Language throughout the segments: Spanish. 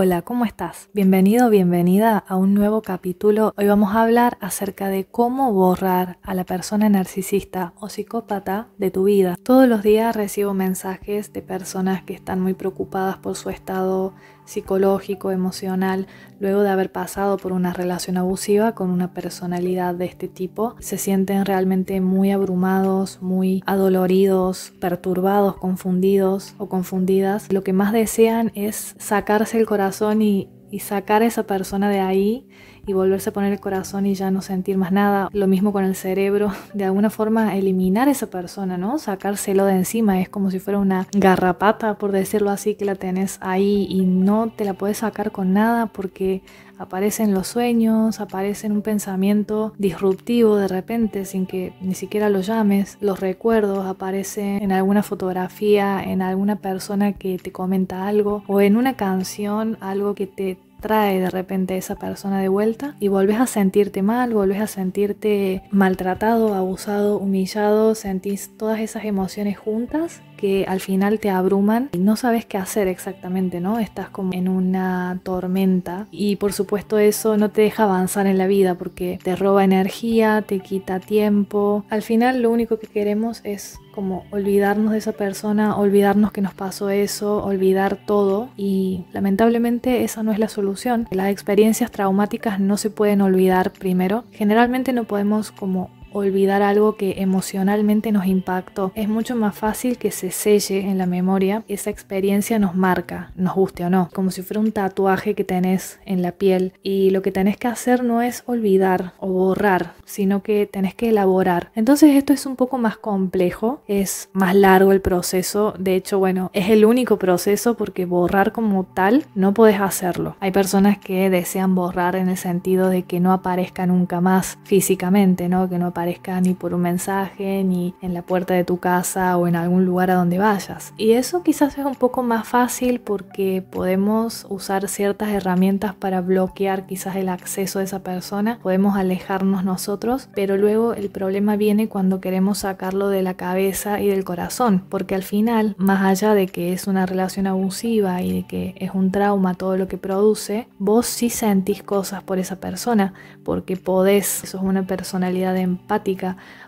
Hola, ¿cómo estás? Bienvenido, bienvenida a un nuevo capítulo. Hoy vamos a hablar acerca de cómo borrar a la persona narcisista o psicópata de tu vida. Todos los días recibo mensajes de personas que están muy preocupadas por su estado psicológico, emocional, luego de haber pasado por una relación abusiva con una personalidad de este tipo, se sienten realmente muy abrumados, muy adoloridos, perturbados, confundidos o confundidas. Lo que más desean es sacarse el corazón y y sacar a esa persona de ahí y volverse a poner el corazón y ya no sentir más nada. Lo mismo con el cerebro, de alguna forma eliminar a esa persona, ¿no? Sacárselo de encima, es como si fuera una garrapata, por decirlo así, que la tenés ahí y no te la puedes sacar con nada porque aparecen los sueños, aparecen un pensamiento disruptivo de repente sin que ni siquiera lo llames, los recuerdos aparecen en alguna fotografía, en alguna persona que te comenta algo o en una canción, algo que te trae de repente esa persona de vuelta y volvés a sentirte mal, volvés a sentirte maltratado, abusado, humillado, sentís todas esas emociones juntas que al final te abruman y no sabes qué hacer exactamente, ¿no? Estás como en una tormenta y por supuesto eso no te deja avanzar en la vida porque te roba energía, te quita tiempo. Al final lo único que queremos es como olvidarnos de esa persona, olvidarnos que nos pasó eso, olvidar todo y lamentablemente esa no es la solución. Las experiencias traumáticas no se pueden olvidar primero. Generalmente no podemos como olvidar algo que emocionalmente nos impactó. Es mucho más fácil que se selle en la memoria. Esa experiencia nos marca, nos guste o no, como si fuera un tatuaje que tenés en la piel. Y lo que tenés que hacer no es olvidar o borrar, sino que tenés que elaborar. Entonces esto es un poco más complejo, es más largo el proceso. De hecho, bueno, es el único proceso porque borrar como tal no podés hacerlo. Hay personas que desean borrar en el sentido de que no aparezca nunca más físicamente, ¿no? Que no ni por un mensaje, ni en la puerta de tu casa o en algún lugar a donde vayas. Y eso quizás es un poco más fácil porque podemos usar ciertas herramientas para bloquear quizás el acceso de esa persona, podemos alejarnos nosotros, pero luego el problema viene cuando queremos sacarlo de la cabeza y del corazón, porque al final, más allá de que es una relación abusiva y de que es un trauma todo lo que produce, vos sí sentís cosas por esa persona, porque podés, eso es una personalidad de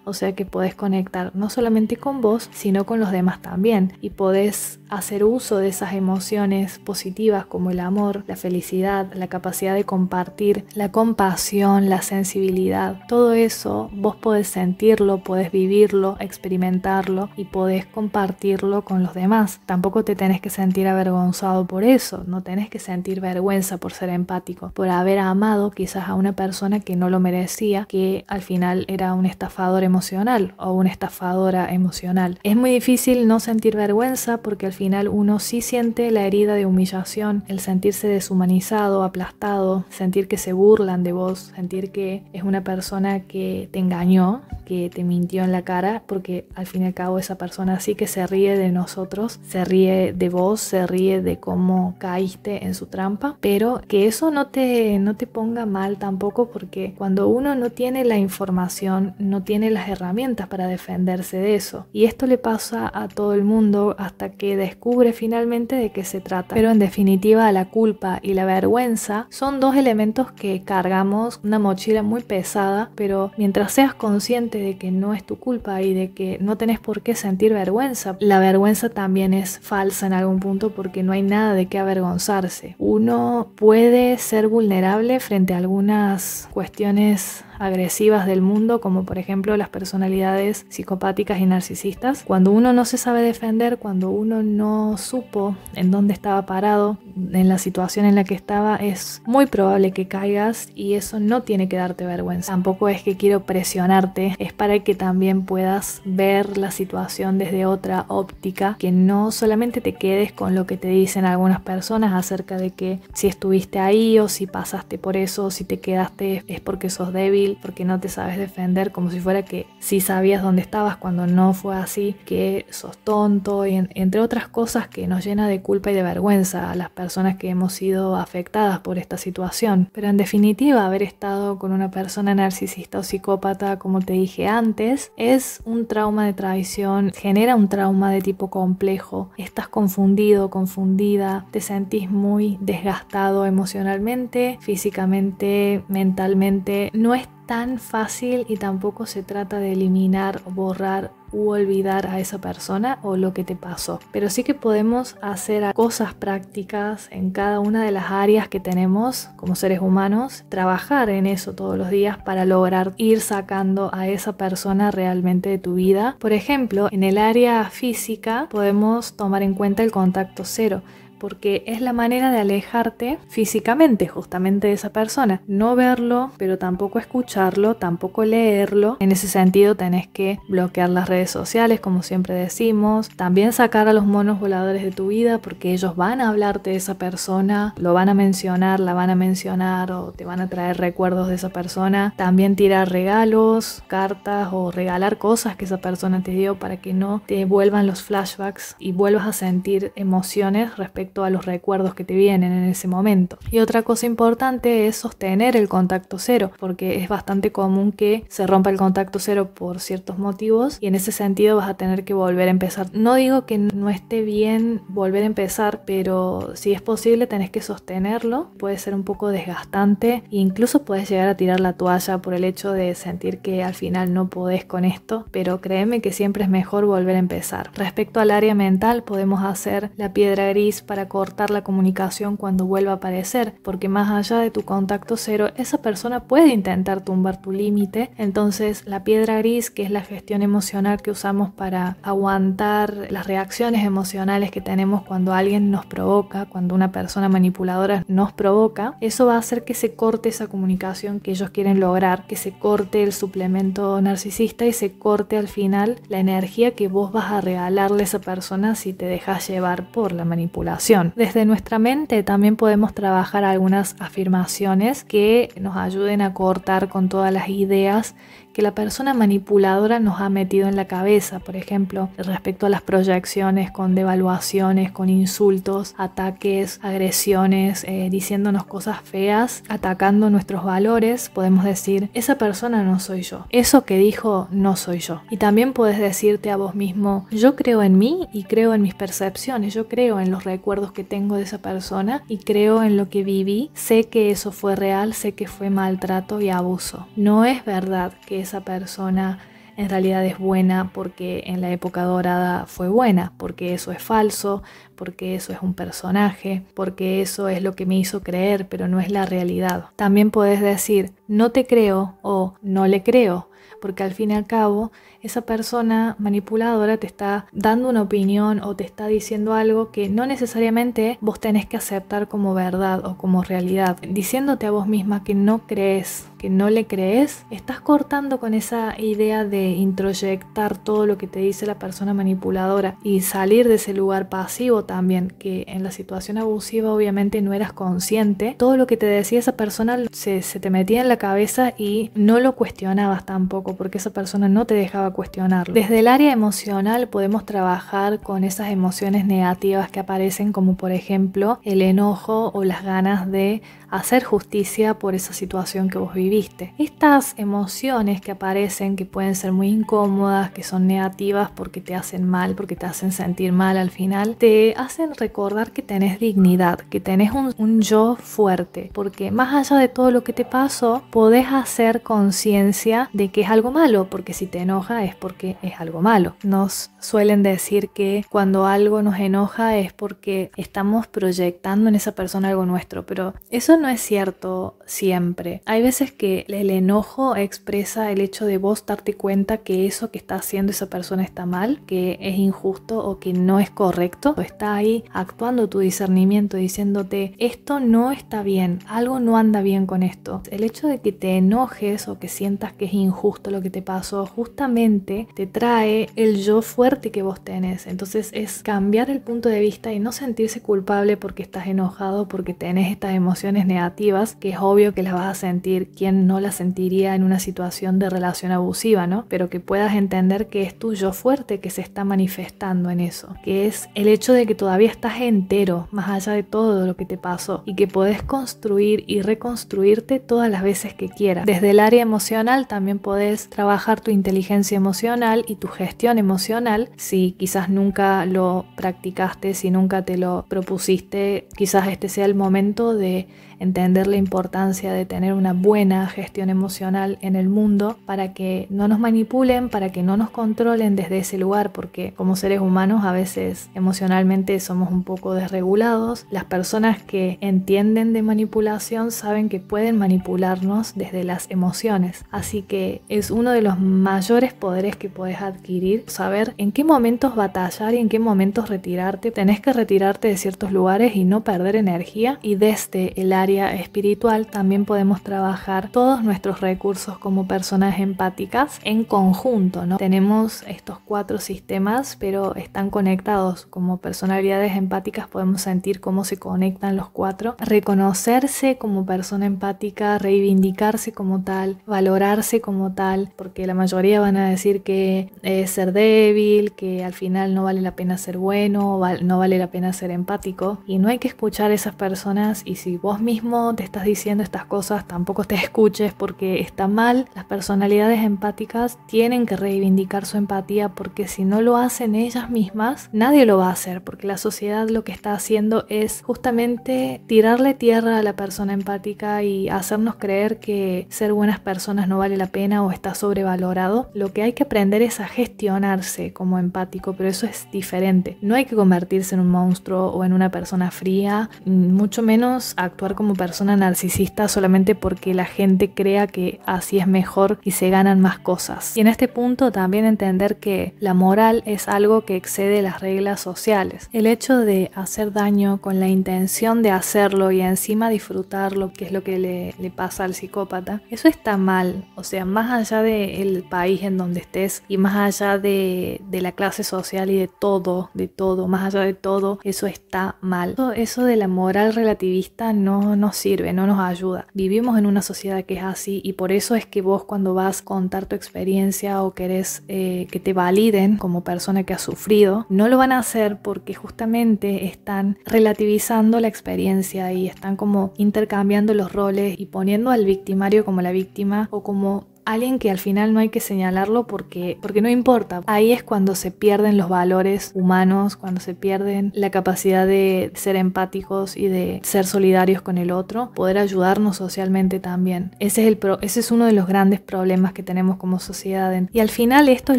o sea que podés conectar no solamente con vos, sino con los demás también. Y podés hacer uso de esas emociones positivas como el amor, la felicidad, la capacidad de compartir, la compasión, la sensibilidad. Todo eso vos podés sentirlo, podés vivirlo, experimentarlo y podés compartirlo con los demás. Tampoco te tenés que sentir avergonzado por eso, no tenés que sentir vergüenza por ser empático, por haber amado quizás a una persona que no lo merecía, que al final era un estafador emocional o una estafadora emocional. Es muy difícil no sentir vergüenza porque al final uno sí siente la herida de humillación, el sentirse deshumanizado, aplastado, sentir que se burlan de vos, sentir que es una persona que te engañó, que te mintió en la cara, porque al fin y al cabo esa persona sí que se ríe de nosotros, se ríe de vos, se ríe de cómo caíste en su trampa, pero que eso no te, no te ponga mal tampoco porque cuando uno no tiene la información, no tiene las herramientas para defenderse de eso. Y esto le pasa a todo el mundo hasta que descubre finalmente de qué se trata. Pero en definitiva la culpa y la vergüenza son dos elementos que cargamos una mochila muy pesada, pero mientras seas consciente de que no es tu culpa y de que no tenés por qué sentir vergüenza, la vergüenza también es falsa en algún punto porque no hay nada de qué avergonzarse. Uno puede ser vulnerable frente a algunas cuestiones agresivas del mundo, como por ejemplo las personalidades psicopáticas y narcisistas. Cuando uno no se sabe defender, cuando uno no supo en dónde estaba parado, en la situación en la que estaba, es muy probable que caigas y eso no tiene que darte vergüenza. Tampoco es que quiero presionarte, es para que también puedas ver la situación desde otra óptica, que no solamente te quedes con lo que te dicen algunas personas acerca de que si estuviste ahí o si pasaste por eso, si te quedaste es porque sos débil porque no te sabes defender, como si fuera que si sabías dónde estabas cuando no fue así, que sos tonto, y entre otras cosas que nos llena de culpa y de vergüenza a las personas que hemos sido afectadas por esta situación. Pero en definitiva, haber estado con una persona narcisista o psicópata, como te dije antes, es un trauma de traición, genera un trauma de tipo complejo, estás confundido, confundida, te sentís muy desgastado emocionalmente, físicamente, mentalmente, no es tan fácil y tampoco se trata de eliminar, borrar u olvidar a esa persona o lo que te pasó. Pero sí que podemos hacer cosas prácticas en cada una de las áreas que tenemos como seres humanos, trabajar en eso todos los días para lograr ir sacando a esa persona realmente de tu vida. Por ejemplo, en el área física podemos tomar en cuenta el contacto cero porque es la manera de alejarte físicamente justamente de esa persona. No verlo, pero tampoco escucharlo, tampoco leerlo. En ese sentido tenés que bloquear las redes sociales, como siempre decimos. También sacar a los monos voladores de tu vida, porque ellos van a hablarte de esa persona, lo van a mencionar, la van a mencionar o te van a traer recuerdos de esa persona. También tirar regalos, cartas o regalar cosas que esa persona te dio para que no te vuelvan los flashbacks y vuelvas a sentir emociones respecto a los recuerdos que te vienen en ese momento. Y otra cosa importante es sostener el contacto cero, porque es bastante común que se rompa el contacto cero por ciertos motivos y en ese sentido vas a tener que volver a empezar. No digo que no esté bien volver a empezar, pero si es posible tenés que sostenerlo. Puede ser un poco desgastante e incluso puedes llegar a tirar la toalla por el hecho de sentir que al final no podés con esto, pero créeme que siempre es mejor volver a empezar. Respecto al área mental, podemos hacer la piedra gris para cortar la comunicación cuando vuelva a aparecer, porque más allá de tu contacto cero, esa persona puede intentar tumbar tu límite, entonces la piedra gris, que es la gestión emocional que usamos para aguantar las reacciones emocionales que tenemos cuando alguien nos provoca, cuando una persona manipuladora nos provoca, eso va a hacer que se corte esa comunicación que ellos quieren lograr, que se corte el suplemento narcisista y se corte al final la energía que vos vas a regalarle a esa persona si te dejas llevar por la manipulación. Desde nuestra mente también podemos trabajar algunas afirmaciones que nos ayuden a cortar con todas las ideas que la persona manipuladora nos ha metido en la cabeza, por ejemplo, respecto a las proyecciones con devaluaciones, con insultos, ataques, agresiones, eh, diciéndonos cosas feas, atacando nuestros valores, podemos decir, esa persona no soy yo, eso que dijo no soy yo. Y también puedes decirte a vos mismo, yo creo en mí y creo en mis percepciones, yo creo en los recuerdos que tengo de esa persona y creo en lo que viví, sé que eso fue real, sé que fue maltrato y abuso. No es verdad que esa persona en realidad es buena porque en la época dorada fue buena, porque eso es falso, porque eso es un personaje, porque eso es lo que me hizo creer, pero no es la realidad. También puedes decir, no te creo o no le creo porque al fin y al cabo esa persona manipuladora te está dando una opinión o te está diciendo algo que no necesariamente vos tenés que aceptar como verdad o como realidad. Diciéndote a vos misma que no crees, que no le crees, estás cortando con esa idea de introyectar todo lo que te dice la persona manipuladora y salir de ese lugar pasivo también, que en la situación abusiva obviamente no eras consciente. Todo lo que te decía esa persona se, se te metía en la cabeza y no lo cuestionabas tampoco poco porque esa persona no te dejaba cuestionarlo. Desde el área emocional podemos trabajar con esas emociones negativas que aparecen, como por ejemplo el enojo o las ganas de hacer justicia por esa situación que vos viviste. Estas emociones que aparecen, que pueden ser muy incómodas, que son negativas porque te hacen mal, porque te hacen sentir mal al final, te hacen recordar que tenés dignidad, que tenés un, un yo fuerte, porque más allá de todo lo que te pasó, podés hacer conciencia de que es algo malo, porque si te enoja es porque es algo malo. Nos suelen decir que cuando algo nos enoja es porque estamos proyectando en esa persona algo nuestro, pero eso no es cierto siempre. Hay veces que el enojo expresa el hecho de vos darte cuenta que eso que está haciendo esa persona está mal, que es injusto o que no es correcto. está ahí actuando tu discernimiento diciéndote esto no está bien, algo no anda bien con esto. El hecho de que te enojes o que sientas que es injusto lo que te pasó, justamente te trae el yo fuerte que vos tenés. Entonces es cambiar el punto de vista y no sentirse culpable porque estás enojado, porque tenés estas emociones negativas, que es obvio que las vas a sentir, quien no las sentiría en una situación de relación abusiva, ¿no? Pero que puedas entender que es tu yo fuerte que se está manifestando en eso, que es el hecho de que todavía estás entero, más allá de todo lo que te pasó, y que podés construir y reconstruirte todas las veces que quieras. Desde el área emocional también podés es trabajar tu inteligencia emocional y tu gestión emocional si quizás nunca lo practicaste, si nunca te lo propusiste, quizás este sea el momento de entender la importancia de tener una buena gestión emocional en el mundo para que no nos manipulen, para que no nos controlen desde ese lugar, porque como seres humanos a veces emocionalmente somos un poco desregulados. Las personas que entienden de manipulación saben que pueden manipularnos desde las emociones. Así que es uno de los mayores poderes que puedes adquirir, saber en qué momentos batallar y en qué momentos retirarte. Tenés que retirarte de ciertos lugares y no perder energía y desde el área espiritual también podemos trabajar todos nuestros recursos como personas empáticas en conjunto, ¿no? Tenemos estos cuatro sistemas, pero están conectados. Como personalidades empáticas podemos sentir cómo se conectan los cuatro. Reconocerse como persona empática, reivindicarse como tal, valorarse como tal, porque la mayoría van a decir que es eh, ser débil, que al final no vale la pena ser bueno, no vale la pena ser empático. Y no hay que escuchar esas personas y si vos mismo te estás diciendo estas cosas, tampoco te escuches porque está mal. Las personalidades empáticas tienen que reivindicar su empatía porque si no lo hacen ellas mismas, nadie lo va a hacer porque la sociedad lo que está haciendo es justamente tirarle tierra a la persona empática y hacernos creer que ser buenas personas no vale la pena o está sobrevalorado. Lo que hay que aprender es a gestionarse como empático, pero eso es diferente. No hay que convertirse en un monstruo o en una persona fría, mucho menos actuar como persona narcisista solamente porque la gente crea que así es mejor y se ganan más cosas. Y en este punto también entender que la moral es algo que excede las reglas sociales. El hecho de hacer daño con la intención de hacerlo y encima disfrutarlo, que es lo que le, pasa al psicópata, eso está mal. O sea, más allá del el país en donde estés y más allá de, la clase social y de todo, de todo, más allá de todo, eso está mal. Eso, eso de la moral relativista no no nos sirve, no nos ayuda. Vivimos en una sociedad que es así y por eso es que vos cuando vas a contar tu experiencia o querés eh, que te validen como persona que ha sufrido, no lo van a hacer porque justamente están relativizando la experiencia y están como intercambiando los roles y poniendo al victimario como la víctima o como alguien que al final no hay que señalarlo porque, porque no importa. Ahí es cuando se pierden los valores humanos, cuando se pierden la capacidad de ser empáticos y de ser solidarios con el otro, poder ayudarnos socialmente también. Ese es, el ese es uno de los grandes problemas que tenemos como sociedad. Y al final esto es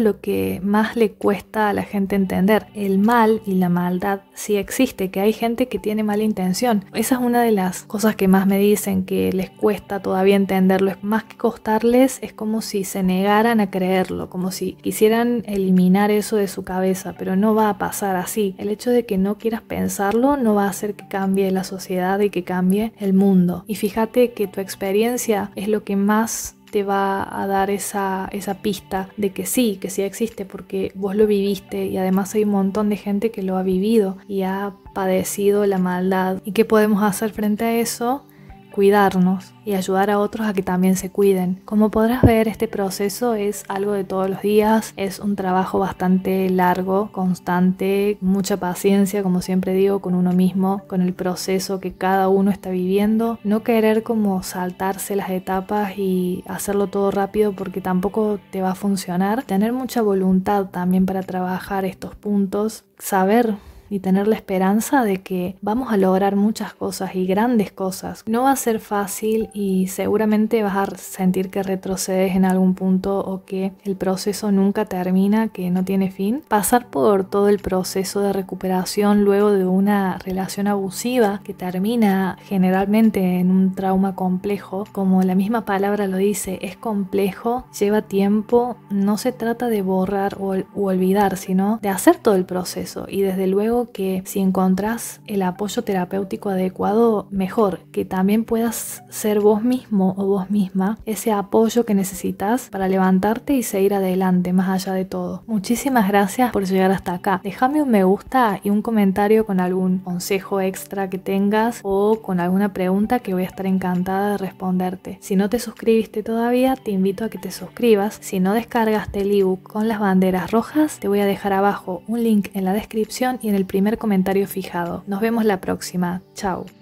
lo que más le cuesta a la gente entender. El mal y la maldad sí existe, que hay gente que tiene mala intención. Esa es una de las cosas que más me dicen que les cuesta todavía entenderlo. Es más que costarles, como si se negaran a creerlo, como si quisieran eliminar eso de su cabeza, pero no va a pasar así. El hecho de que no quieras pensarlo no va a hacer que cambie la sociedad y que cambie el mundo. Y fíjate que tu experiencia es lo que más te va a dar esa, pista de que sí, que sí existe, porque vos lo viviste y además hay un montón de gente que lo ha vivido y ha padecido la maldad. ¿Y qué podemos hacer frente a eso? cuidarnos y ayudar a otros a que también se cuiden. Como podrás ver, este proceso es algo de todos los días, es un trabajo bastante largo, constante, mucha paciencia, como siempre digo, con uno mismo, con el proceso que cada uno está viviendo, no querer como saltarse las etapas y hacerlo todo rápido porque tampoco te va a funcionar, tener mucha voluntad también para trabajar estos puntos, saber y tener la esperanza de que vamos a lograr muchas cosas y grandes cosas. No va a ser fácil y seguramente vas a sentir que retrocedes en algún punto o que el proceso nunca termina, que no tiene fin. Pasar por todo el proceso de recuperación luego de una relación abusiva que termina generalmente en un trauma complejo, como la misma palabra lo dice, es complejo, lleva tiempo, no se trata de borrar o, o olvidar, sino de hacer todo el proceso y desde luego que si encontrás el apoyo terapéutico adecuado, mejor, que también puedas ser vos mismo o vos misma ese apoyo que necesitas para levantarte y seguir adelante más allá de todo. Muchísimas gracias por llegar hasta acá. Déjame un me gusta y un comentario con algún consejo extra que tengas o con alguna pregunta que voy a estar encantada de responderte. Si no te suscribiste todavía, te invito a que te suscribas. Si no descargaste el ebook con las banderas rojas, te voy a dejar abajo un link en la descripción y en el primer comentario fijado. Nos vemos la próxima. Chao.